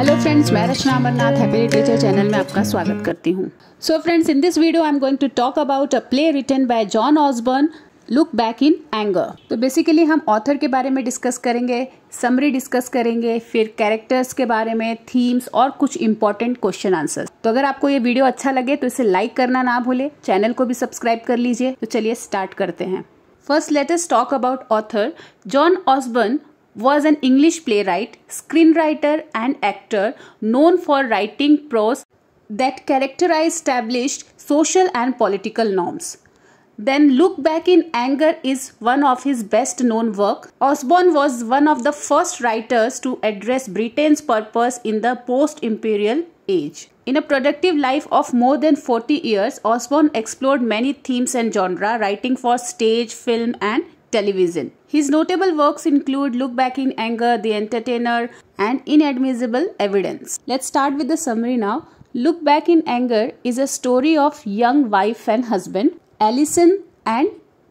Hello friends मैं Rachna Amarnath happy literature channel में आपका स्वागत करती हूँ so friends in this video I am going to talk about a play written by John Osborne look back in anger तो basically हम author के बारे में डिस्कस करेंगे समरी डिस्कस करेंगे फिर कैरेक्टर्स के बारे में थीम्स और कुछ इंपॉर्टेंट क्वेश्चन आंसर तो अगर आपको ये वीडियो अच्छा लगे तो इसे लाइक करना ना भूले चैनल को भी सब्सक्राइब कर लीजिए तो चलिए स्टार्ट करते हैं first let's talk about author John Osborne was an English playwright, screenwriter, and actor known for writing prose that characterized established social and political norms. Then Look Back in Anger is one of his best known work. Osborne was one of the first writers to address Britain's purpose in the post-imperial age. In a productive life of more than 40 years, Osborne explored many themes and genres, writing for stage, film and television. His notable works include Look Back in Anger, The Entertainer, and Inadmissible Evidence. Let's start with the summary now. Look Back in Anger is a story of young wife and husband, Allison and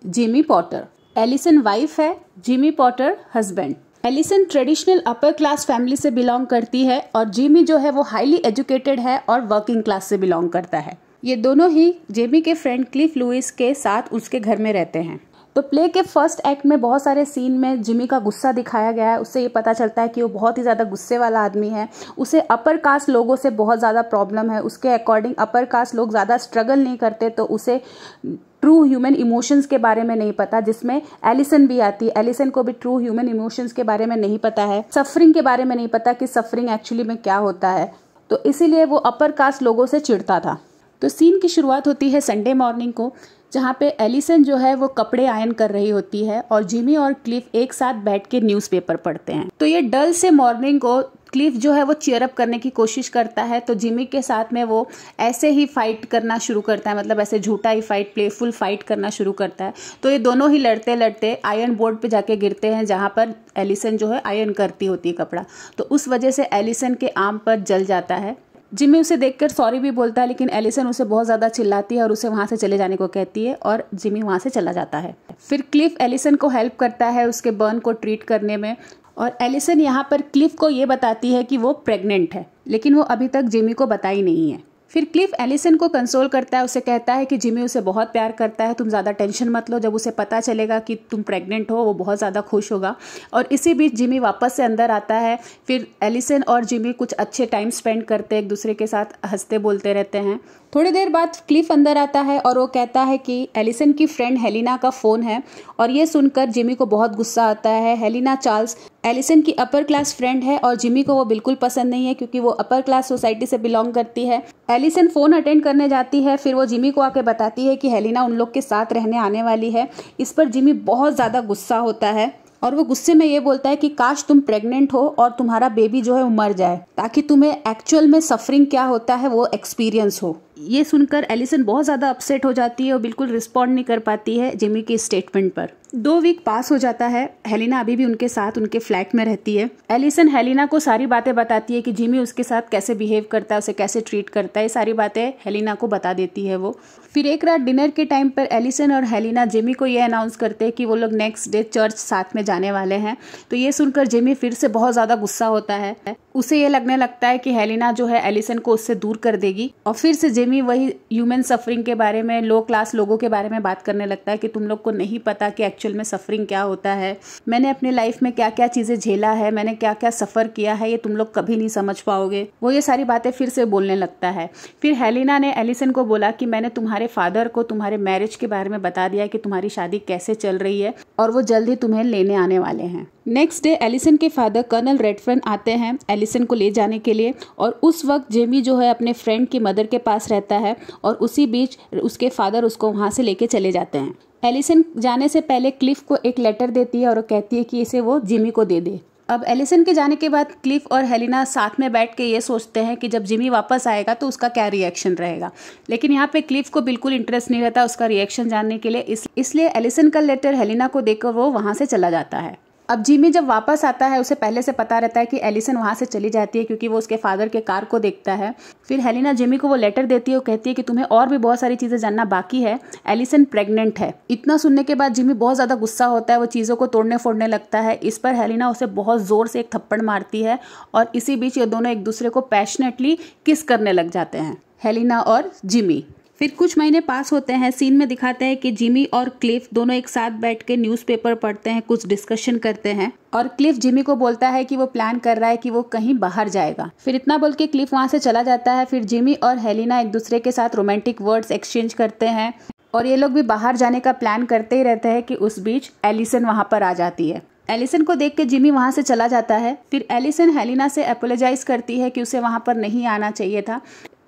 Jimmy Potter. Allison wife hai, Jimmy Potter husband. Alison traditional upper class family से belong करती है और Jimmy जो है वो highly educated है और working class से बिलोंग करता है ये दोनों ही जेमी के फ्रेंड क्लिफ लुइस के साथ उसके घर में रहते हैं तो प्ले के फर्स्ट एक्ट में बहुत सारे सीन में जिमी का गुस्सा दिखाया गया है उससे ये पता चलता है कि वो बहुत ही ज़्यादा गुस्से वाला आदमी है उसे अपर कास्ट लोगों से बहुत ज़्यादा प्रॉब्लम है उसके अकॉर्डिंग अपर कास्ट लोग ज़्यादा स्ट्रगल नहीं करते तो उसे ट्रू ह्यूमन इमोशंस के बारे में नहीं पता जिसमें एलिसन भी आती है एलिसन को भी ट्रू ह्यूमन इमोशंस के बारे में नहीं पता है सफरिंग के बारे में नहीं पता कि सफरिंग एक्चुअली में क्या होता है तो इसीलिए वो अपर कास्ट लोगों से चिड़ता था तो सीन की शुरुआत होती है संडे मॉर्निंग को जहाँ पे एलिसन जो है वो कपड़े आयन कर रही होती है और जिमी और क्लिफ एक साथ बैठ के न्यूज़पेपर पढ़ते हैं तो ये डल से मॉर्निंग को क्लिफ जो है वो चेयर अप करने की कोशिश करता है तो जिमी के साथ में वो ऐसे ही फाइट करना शुरू करता है मतलब ऐसे झूठा ही फाइट प्लेफुल फाइट करना शुरू करता है तो ये दोनों ही लड़ते लड़ते आयरन बोर्ड पे जाके गिरते हैं जहाँ पर एलिसन जो है आयरन करती होती है कपड़ा तो उस वजह से एलिसन के आम पर जल जाता है जिमी उसे देखकर सॉरी भी बोलता है लेकिन एलिसन उसे बहुत ज़्यादा चिल्लाती है और उसे वहाँ से चले जाने को कहती है और जिमी वहाँ से चला जाता है फिर क्लिफ एलिसन को हेल्प करता है उसके बर्न को ट्रीट करने में और एलिसन यहाँ पर क्लिफ को ये बताती है कि वो प्रेग्नेंट है लेकिन वो अभी तक जिमी को बताई नहीं है फिर क्लिफ एलिसन को कंसोल करता है उसे कहता है कि जिमी उसे बहुत प्यार करता है तुम ज़्यादा टेंशन मत लो जब उसे पता चलेगा कि तुम प्रेग्नेंट हो वो बहुत ज़्यादा खुश होगा और इसी बीच जिमी वापस से अंदर आता है फिर एलिसन और जिमी कुछ अच्छे टाइम स्पेंड करते हैं एक दूसरे के साथ हंसते बोलते रहते हैं थोड़ी देर बाद क्लिफ अंदर आता है और वो कहता है कि एलिसन की फ्रेंड हेलिना का फ़ोन है और ये सुनकर जिमी को बहुत गुस्सा आता है हेलिना चार्ल्स एलिसन की अपर क्लास फ्रेंड है और जिमी को वो बिल्कुल पसंद नहीं है क्योंकि वो अपर क्लास सोसाइटी से बिलोंग करती है एलिसन फ़ोन अटेंड करने जाती है फिर वो जिमी को आके बताती है कि हेलिना उन लोग के साथ रहने आने वाली है इस पर जिमी बहुत ज़्यादा गुस्सा होता है और वो गुस्से में ये बोलता है कि काश तुम प्रेग्नेंट हो और तुम्हारा बेबी जो है वो मर जाए ताकि तुम्हें एक्चुअल में सफरिंग क्या होता है वो एक्सपीरियंस हो ये सुनकर एलिसन बहुत ज़्यादा अपसेट हो जाती है और बिल्कुल रिस्पॉन्ड नहीं कर पाती है जिमी के स्टेटमेंट पर दो वीक पास हो जाता है हेलिना अभी भी उनके साथ उनके फ्लैट में रहती है एलिसन हेलिना को सारी बातें बताती है कि जिमी उसके साथ कैसे बिहेव करता है उसे कैसे ट्रीट करता है ये सारी बातें हेलिना को बता देती है वो फिर एक रात डिनर के टाइम पर एलिसन और हेलिना जिमी को ये अनाउंस करते हैं कि वो लोग नेक्स्ट डे चर्च साथ में जाने वाले हैं तो ये सुनकर जिमी फिर से बहुत ज़्यादा गुस्सा होता है उसे यह लगने लगता है कि हेलिना जो है एलिसन को उससे दूर कर देगी और फिर से जेमी वही ह्यूमन सफरिंग के बारे में लो क्लास लोगों के बारे में बात करने लगता है कि तुम लोग को नहीं पता कि एक्चुअल में सफरिंग क्या होता है मैंने अपने लाइफ में क्या क्या चीज़ें झेला है मैंने क्या क्या सफ़र किया है ये तुम लोग कभी नहीं समझ पाओगे वो ये सारी बातें फिर से बोलने लगता है फिर हेलिना ने एलिसन को बोला कि मैंने तुम्हारे फादर को तुम्हारे मैरिज के बारे में बता दिया कि तुम्हारी शादी कैसे चल रही है और वो जल्द ही तुम्हें लेने आने वाले हैं नेक्स्ट डे एलिसन के फादर कर्नल रेडफर्न आते हैं एलिसन को ले जाने के लिए और उस वक्त जेमी जो है अपने फ्रेंड की मदर के पास रहता है और उसी बीच उसके फादर उसको वहाँ से लेके चले जाते हैं एलिसन जाने से पहले क्लिफ को एक लेटर देती है और कहती है कि इसे वो जिमी को दे दे अब एलिसन के जाने के बाद क्लिफ और हेलिना साथ में बैठ के ये सोचते हैं कि जब जिमी वापस आएगा तो उसका क्या रिएक्शन रहेगा लेकिन यहाँ पे क्लिफ को बिल्कुल इंटरेस्ट नहीं रहता उसका रिएक्शन जानने के लिए इस, इसलिए एलिसन का लेटर हेलिना को देकर वो वहाँ से चला जाता है अब जिमी जब वापस आता है उसे पहले से पता रहता है कि एलिसन वहाँ से चली जाती है क्योंकि वो उसके फादर के कार को देखता है फिर हेलिना जिमी को वो लेटर देती है और कहती है कि तुम्हें और भी बहुत सारी चीज़ें जानना बाकी है एलिसन प्रेग्नेंट है इतना सुनने के बाद जिमी बहुत ज़्यादा गुस्सा होता है वो चीज़ों को तोड़ने फोड़ने लगता है इस पर हेलिना उसे बहुत ज़ोर से एक थप्पड़ मारती है और इसी बीच ये दोनों एक दूसरे को पैशनेटली किस करने लग जाते हैं हेलिना और जिमी फिर कुछ महीने पास होते हैं सीन में दिखाते हैं कि जिमी और क्लिफ दोनों एक साथ बैठ के न्यूज़पेपर पढ़ते हैं कुछ डिस्कशन करते हैं और क्लिफ जिमी को बोलता है कि वो प्लान कर रहा है कि वो कहीं बाहर जाएगा फिर इतना बोल के क्लिफ वहाँ से चला जाता है फिर जिमी और हेलिना एक दूसरे के साथ रोमांटिक वर्ड्स एक्सचेंज करते हैं और ये लोग भी बाहर जाने का प्लान करते ही रहते हैं कि उस बीच एलिसन वहाँ पर आ जाती है एलिसन को देख के जिमी वहाँ से चला जाता है फिर एलिसन हेलिना से अपोलोजाइज करती है कि उसे वहाँ पर नहीं आना चाहिए था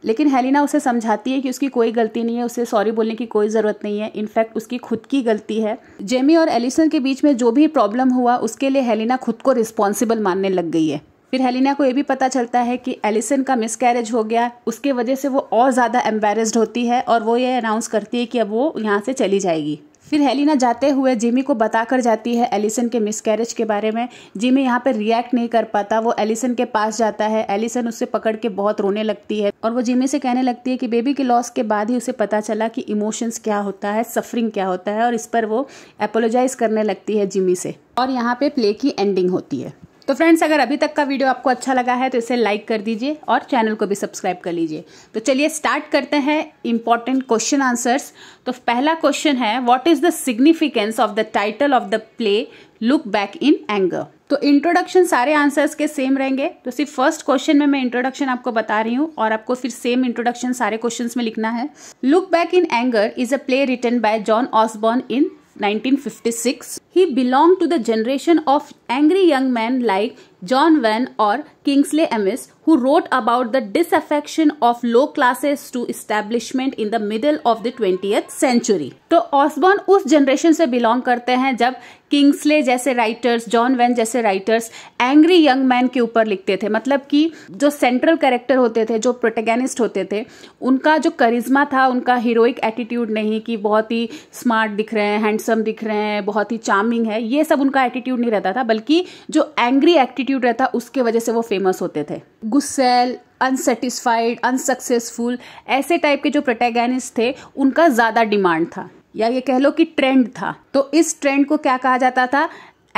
लेकिन हेलिना उसे समझाती है कि उसकी कोई गलती नहीं है उसे सॉरी बोलने की कोई ज़रूरत नहीं है इनफैक्ट उसकी खुद की गलती है जेमी और एलिसन के बीच में जो भी प्रॉब्लम हुआ उसके लिए हेलिना खुद को रिस्पॉन्सिबल मानने लग गई है फिर हेलिना को ये भी पता चलता है कि एलिसन का मिसकैरेज हो गया उसके वजह से वो और ज़्यादा एम्बेरस्ड होती है और वो ये अनाउंस करती है कि अब वो यहाँ से चली जाएगी फिर हेलिना जाते हुए जिमी को बताकर जाती है एलिसन के मिसकैरेज के बारे में जिमी यहाँ पर रिएक्ट नहीं कर पाता वो एलिसन के पास जाता है एलिसन उससे पकड़ के बहुत रोने लगती है और वो जिमी से कहने लगती है कि बेबी के लॉस के बाद ही उसे पता चला कि इमोशंस क्या होता है सफरिंग क्या होता है और इस पर वो एपोलोजाइज करने लगती है जिमी से और यहाँ पे प्ले की एंडिंग होती है तो फ्रेंड्स अगर अभी तक का वीडियो आपको अच्छा लगा है तो इसे लाइक कर दीजिए और चैनल को भी सब्सक्राइब कर लीजिए तो चलिए स्टार्ट करते हैं इंपॉर्टेंट क्वेश्चन आंसर्स तो पहला क्वेश्चन है what is the significance of the title of the play look back in anger तो इंट्रोडक्शन सारे आंसर्स के सेम रहेंगे तो सिर्फ फर्स्ट क्वेश्चन में मैं इंट्रोडक्शन आपको बता रही हूँ और आपको फिर सेम इंट्रोडक्शन सारे क्वेश्चन में लिखना है look back in anger is a play written by John Osborne in 1956. He belonged to the generation of angry young men like John Wain और Kingsley Amis who wrote about the disaffection of low classes to establishment in the middle of the twenty century तो Osborne उस generation से belong करते हैं जब Kingsley जैसे writers John Wain जैसे writers angry young man के ऊपर लिखते थे मतलब कि जो सेंट्रल कैरेक्टर होते थे जो प्रोटेगनिस्ट होते थे उनका जो करिज्मा था उनका हीरोइक एटीट्यूड नहीं कि बहुत ही स्मार्ट दिख रहे हैं हैंडसम दिख रहे हैं बहुत ही चार्मिंग है ये सब उनका एटीट्यूड नहीं रहता था बल्कि जो एंग्री एटीट्यूड एटीट्यूड रहता उसके वजह से वो फेमस होते थे गुस्सेल अनसेटिस्फाइड अनसक्सेसफुल ऐसे टाइप के जो प्रोटेगनिस्ट थे उनका ज़्यादा डिमांड था या ये कह लो कि ट्रेंड था तो इस ट्रेंड को क्या कहा जाता था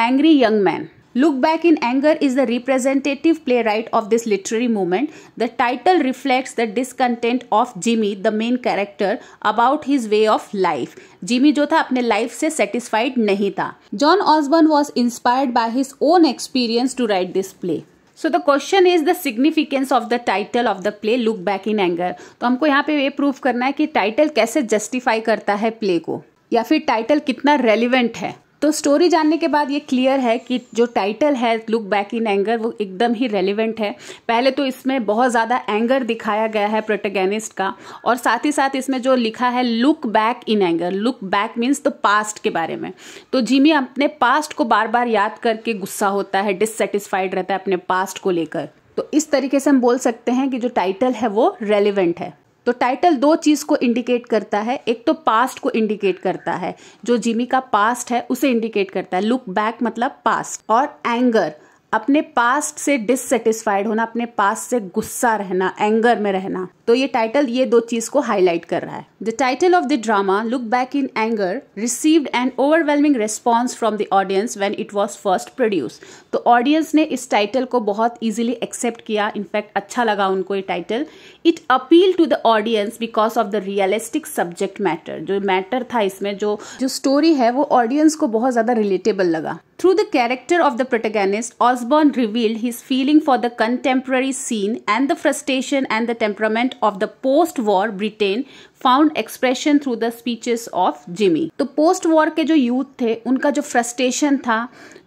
angry young man Look Back in Anger is the representative playwright of this literary movement. The title reflects the discontent of Jimmy, the main character, about his way of life. Jimmy जो था अपने life से satisfied नहीं था John Osborne was inspired by his own experience to write this play. So the question is the significance of the title of the play look back in anger तो हमको यहाँ पे ये प्रूव करना है कि टाइटल कैसे जस्टिफाई करता है प्ले को या फिर टाइटल कितना रेलिवेंट है तो स्टोरी जानने के बाद ये क्लियर है कि जो टाइटल है लुक बैक इन एंगर वो एकदम ही रेलिवेंट है पहले तो इसमें बहुत ज़्यादा एंगर दिखाया गया है प्रोटेगनिस्ट का और साथ ही साथ इसमें जो लिखा है look back in anger look back means the past के बारे में तो जिमी अपने पास्ट को बार बार याद करके गुस्सा होता है डिससेटिस्फाइड रहता है अपने पास्ट को लेकर तो इस तरीके से हम बोल सकते हैं कि जो टाइटल है वो रेलिवेंट है तो टाइटल दो चीज़ को इंडिकेट करता है एक तो पास्ट को इंडिकेट करता है जो जिमी का पास्ट है उसे इंडिकेट करता है लुक बैक मतलब पास्ट और एंगर अपने पास्ट से डिससेटिस्फाइड होना अपने पास्ट से गुस्सा रहना एंगर में रहना तो ये टाइटल ये दो चीज़ को हाईलाइट कर रहा है the title of the drama look back in anger received an overwhelming response from the audience when it was first produce तो ऑडियंस ने इस टाइटल को बहुत ईजिली एक्सेप्ट किया इनफैक्ट अच्छा लगा उनको ये title it appeal to the audience because of the realistic subject matter जो मैटर था इसमें जो जो स्टोरी है वो ऑडियंस को बहुत ज़्यादा रिलेटेबल लगा through the character of the protagonist, Osborne revealed his feeling for the contemporary scene and the frustration and the temperament sentiment of the post war Britain found expression through the speeches of Jimmy तो post war के जो youth थे उनका जो frustration था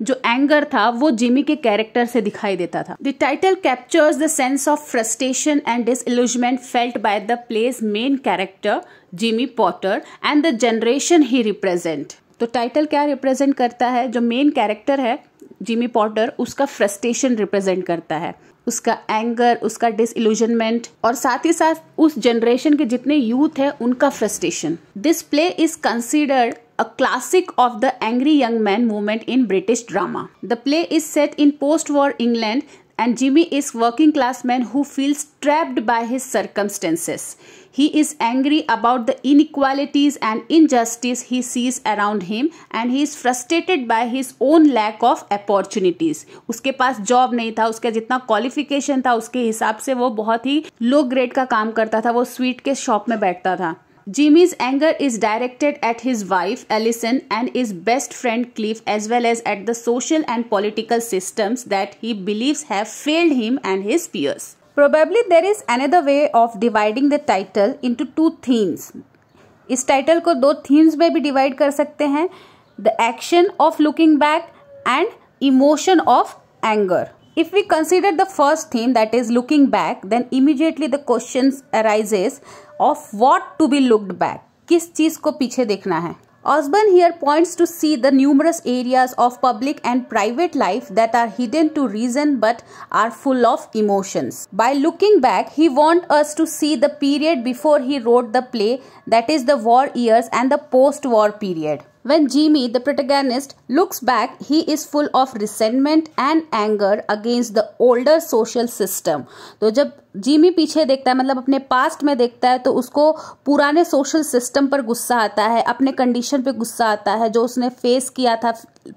जो anger था वो जिमी के कैरेक्टर से दिखाई देता था the title captures the sense of frustration and disillusionment felt by the play's main character Jimmy Porter and the generation he represent तो टाइटल क्या रिप्रेजेंट करता है जो मेन कैरेक्टर है जिमी पॉटर उसका फ्रस्ट्रेशन रिप्रेजेंट करता है उसका एंगर उसका डिसइल्यूजनमेंट और साथ ही साथ उस जनरेशन के जितने यूथ है उनका frustration this play is considered a classic of the angry young man movement in British drama. The play is set in post war England and Jimmy is working class man who feels trapped by his circumstances. He is angry about the inequalities and injustice he sees around him and he is frustrated by his own lack of opportunities. उसके पास job नहीं था उसका जितना qualification था उसके हिसाब से वो बहुत ही लो ग्रेड का काम करता था वो स्वीट के शॉप में बैठता था Jimmy's anger is directed at his wife, Allison, and his best friend, Cliff, as well as at the social and political systems that he believes have failed him and his peers. Probably there is another way of dividing the title into two themes. इस title को दो themes में भी divide कर सकते हैं the action of looking back and emotion of anger If we consider the first theme that is looking back, then immediately the questions arises of what to be looked back किस चीज को पीछे देखना है Osborne here points to see the numerous areas of public and private life that are hidden to reason but are full of emotions. By looking back, he wants us to see the period before he wrote the play, that is the war years and the post war period. When Jimmy, the protagonist, looks back, he is full of resentment and anger against the older social system. तो जब Jimmy पीछे देखता है मतलब अपने past में देखता है तो उसको पुराने सोशल सिस्टम पर गुस्सा आता है अपने कंडीशन पे गुस्सा आता है जो उसने फेस किया था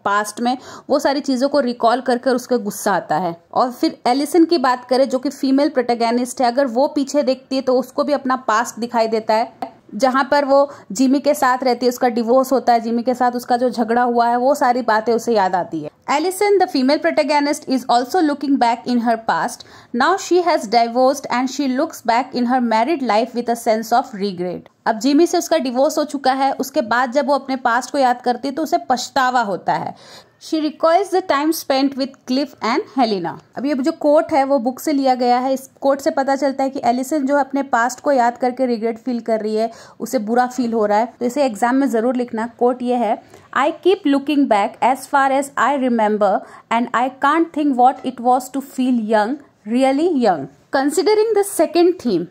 पास्ट में वो सारी चीज़ों को रिकॉल कर कर उसका गुस्सा आता है और फिर एलिसन की बात करें जो कि फीमेल प्रोटेगनिस्ट है अगर वो पीछे देखती है तो उसको भी अपना पास्ट दिखाई देता है जहाँ पर वो जिमी के साथ रहती है उसका डिवोर्स होता है जिमी के साथ उसका जो झगड़ा हुआ है वो सारी बातें उसे याद आती है Alison the female protagonist is also looking back in her past now she has divorced and she looks back in her married life with a sense of regret अब जिमी से उसका डिवोर्स हो चुका है उसके बाद जब वो अपने पास्ट को याद करती है तो उसे पछतावा होता है she recalls the time spent with Cliff and Helena अब ये जो कोट है वो बुक से लिया गया है इस कोट से पता चलता है कि एलिसन जो है अपने पास्ट को याद करके रिग्रेट फील कर रही है उसे बुरा फील हो रहा है तो इसे एग्जाम में ज़रूर लिखना कोट ये है I keep looking back as far as I remember and I can't think what it was to feel young really young considering the second theme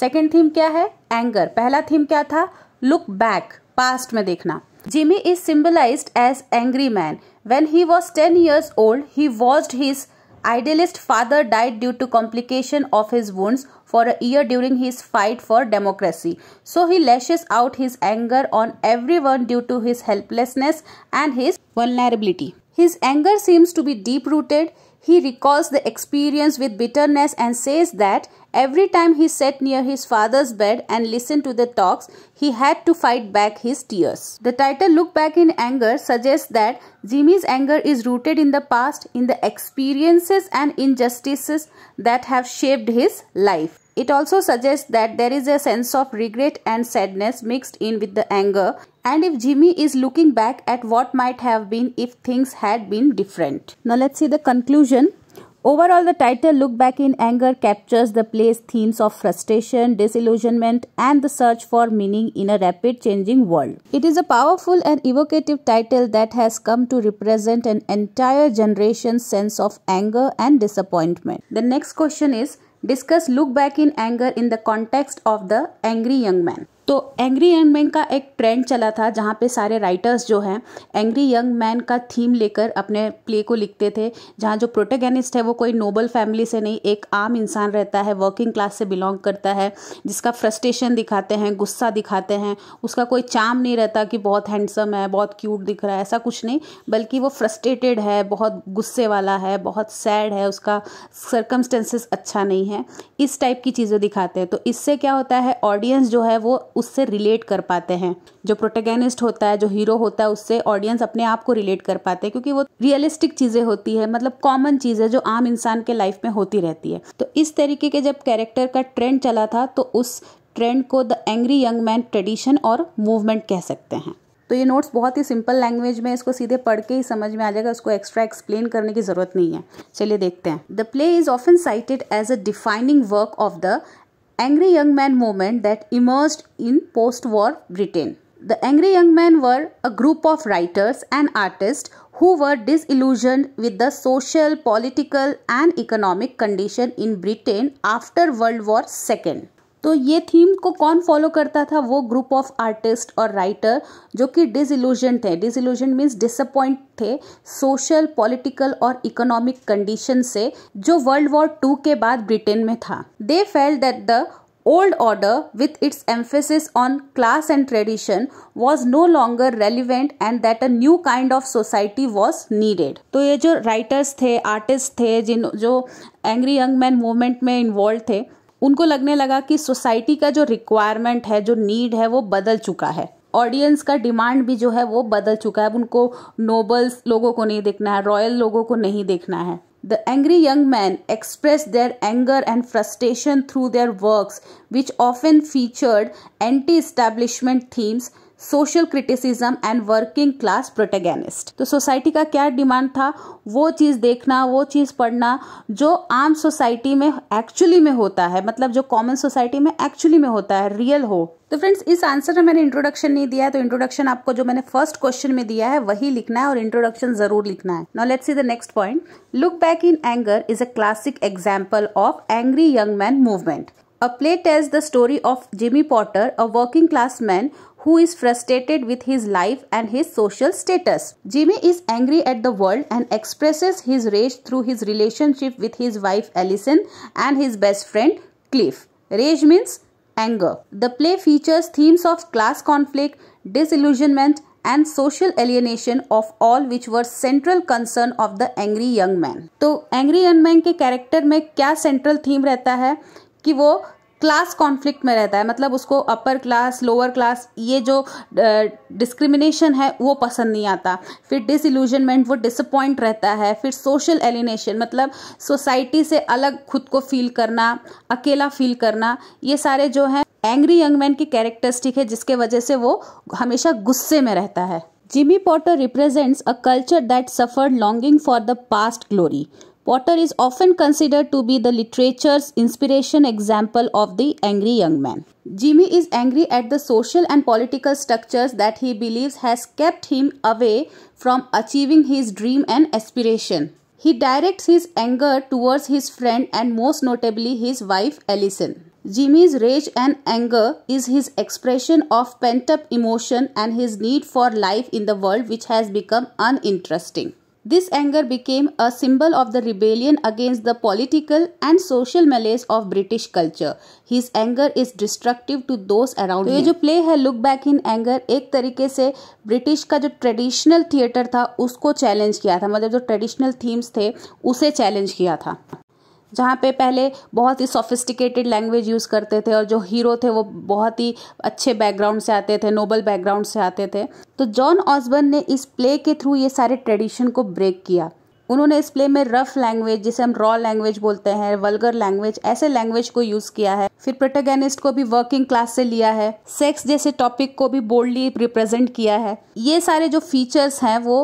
second theme क्या है एंगर पहला थीम क्या था लुक बैक पास्ट में देखना Jimmy is symbolise as angry man When he was 10 years old, he watched his idealist father died due to complication of his wounds for a year during his fight for democracy so he lashes out his anger on everyone due to his helplessness and his vulnerability his anger seems to be deep rooted he recalls the experience with bitterness and says that every time he sat near his father's bed and listened to the talks, he had to fight back his tears. The title Look Back in Anger suggests that Jimmy's anger is rooted in the past, in the experiences and injustices that have shaped his life. It also suggests that there is a sense of regret and sadness mixed in with the anger, and if Jimmy is looking back at what might have been if things had been different. Now, let's see the conclusion. Overall, the title Look Back in Anger captures the play's themes of frustration, disillusionment, and the search for meaning in a rapid changing world. It is a powerful and evocative title that has come to represent an entire generation's sense of anger and disappointment. The next question is Discuss look back in anger in the context of the angry young man. तो angry young man का एक trend चला था जहाँ पे सारे writers जो हैं एंग्री यंग मैन का थीम लेकर अपने प्ले को लिखते थे जहाँ जो प्रोटेगनिस्ट है वो कोई नोबल फैमिली से नहीं एक आम इंसान रहता है वर्किंग क्लास से बिलोंग करता है जिसका फ्रस्ट्रेशन दिखाते हैं गुस्सा दिखाते हैं उसका कोई चाम नहीं रहता कि बहुत हैंडसम है बहुत क्यूट दिख रहा है ऐसा कुछ नहीं बल्कि वो फ्रस्ट्रेटेड है बहुत गुस्से वाला है बहुत सैड है उसका सरकमस्टेंसेस अच्छा नहीं है इस टाइप की चीज़ें दिखाते हैं तो इससे क्या होता है ऑडियंस जो है वो उससे रिलेट कर पाते हैं जो प्रोटेगनिस्ट होता है जो हीरो होता है उससे ऑडियंस अपने आप को रिलेट कर पाते हैं क्योंकि वो रियलिस्टिक चीज़ें होती है मतलब कॉमन चीज़ें जो आम इंसान के लाइफ में होती रहती है तो इस तरीके के जब कैरेक्टर का ट्रेंड चला था तो उस ट्रेंड को the angry young man tradition और मूवमेंट कह सकते हैं तो ये नोट्स बहुत ही सिंपल लैंग्वेज में इसको सीधे पढ़ के ही समझ में आ जाएगा उसको एक्स्ट्रा एक्सप्लेन करने की जरूरत नहीं है चलिए देखते हैं the play is often cited as a defining work of the angry young man movement that emerged in post war Britain. The angry young men were a group of writers and artists who were disillusioned with the social, political, and economic condition in Britain after World War II. तो ये theme को कौन follow करता था वो group of artist और writer जो कि डिसइल्यूजन थे डिसइल्यूजन मीन्स डिसअपॉइंट थे सोशल पॉलिटिकल और इकोनॉमिक कंडीशन से जो वर्ल्ड वॉर टू के बाद ब्रिटेन में था they felt that the old order with its emphasis on class and tradition was no longer relevant and that a new kind of society was needed तो ये जो writers थे artist थे जिन जो एंग्री यंग मैन मूवमेंट में involve थे उनको लगने लगा कि सोसाइटी का जो रिक्वायरमेंट है जो नीड है वो बदल चुका है ऑडियंस का डिमांड भी जो है वो बदल चुका है अब उनको नोबल्स लोगों को नहीं देखना है रॉयल लोगों को नहीं देखना है the angry young man express their anger and frustration through their works which often featured anti establishment themes social criticism and working class protagonist तो सोसाइटी का क्या डिमांड था वो चीज़ देखना वो चीज़ पढ़ना जो आम सोसाइटी में एक्चुअली में होता है मतलब जो कॉमन सोसाइटी में एक्चुअली में होता है रियल हो तो फ्रेंड्स इस आंसर में मैंने इंट्रोडक्शन नहीं दिया है तो इंट्रोडक्शन आपको जो मैंने फर्स्ट क्वेश्चन में दिया है वही लिखना है और इंट्रोडक्शन जरूर लिखना है now let's see the next point look back in anger is a classic example of angry young man movement A play tells the story of Jimmy Potter, a working class man who is frustrated with his life and his social status. Jimmy is angry at the world and expresses his rage through his relationship with his wife Allison and his best friend Cliff. Rage means anger. The play features themes of class conflict, disillusionment, and social alienation of all which were central concern of the angry young man. तो angry young man के character में क्या central theme रहता है कि वो class conflict में रहता है मतलब उसको अपर क्लास लोअर क्लास ये जो डिस्क्रिमिनेशन है वो पसंद नहीं आता फिर डिसइल्यूजनमेंट वो डिसअपॉइंट रहता है फिर सोशल एलिनेशन मतलब सोसाइटी से अलग खुद को फील करना अकेला फील करना ये सारे जो हैं एंग्री यंग मैन की कैरेक्टरिस्टिक है जिसके वजह से वो हमेशा गुस्से में रहता है Jimmy Porter represents a culture that suffered longing for the past glory Potter is often considered to be the literature's inspiration example of the angry young man. Jimmy is angry at the social and political structures that he believes has kept him away from achieving his dream and aspiration. He directs his anger towards his friend and most notably his wife Allison. Jimmy's rage and anger is his expression of pent up emotion and his need for life in the world which has become uninteresting. This anger became a symbol of the rebellion against the political and social malaise of British culture. His anger is destructive to those around तो ये जो play है Look Back in Anger एक तरीके से British का जो traditional theatre था उसको challenge किया था मतलब जो traditional themes थे उसे challenge किया था जहाँ पे पहले बहुत ही सोफिस्टिकेटेड लैंग्वेज यूज़ करते थे और जो हीरो थे वो बहुत ही अच्छे बैकग्राउंड से आते थे नोबल बैकग्राउंड से आते थे तो जॉन ऑसबर्न ने इस प्ले के थ्रू ये सारे ट्रेडिशन को ब्रेक किया उन्होंने इस प्ले में रफ लैंग्वेज जिसे हम रॉ लैंग्वेज बोलते हैं वल्गर लैंग्वेज ऐसे लैंग्वेज को यूज किया है फिर प्रोटेगनिस्ट को भी वर्किंग क्लास से लिया है सेक्स जैसे टॉपिक को भी बोल्डली रिप्रेजेंट किया है ये सारे जो फीचर्स हैं वो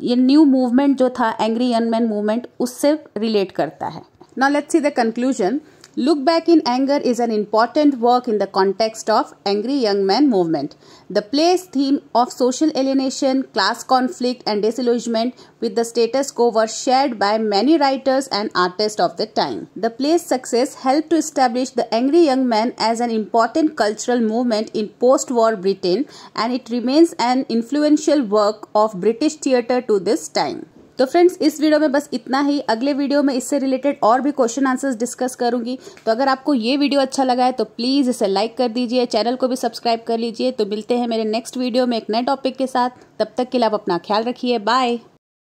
ये न्यू मूवमेंट जो था एंग्री यंग मैन मूवमेंट उससे रिलेट करता है Now let's see the conclusion. Look Back in Anger is an important work in the context of angry young Men movement. The play's theme of social alienation, class conflict and disillusionment with the status quo were shared by many writers and artists of the time. The play's success helped to establish the angry young Men as an important cultural movement in post-war Britain and it remains an influential work of British theatre to this time. तो friends इस video में बस इतना ही अगले video में इससे related और भी क्वेश्चन आंसर्स डिस्कस करूंगी तो अगर आपको ये वीडियो अच्छा लगा है तो प्लीज़ इसे लाइक कर दीजिए चैनल को भी सब्सक्राइब कर लीजिए तो मिलते हैं मेरे नेक्स्ट वीडियो में एक नए टॉपिक के साथ तब तक के लिए आप अपना ख्याल रखिए बाय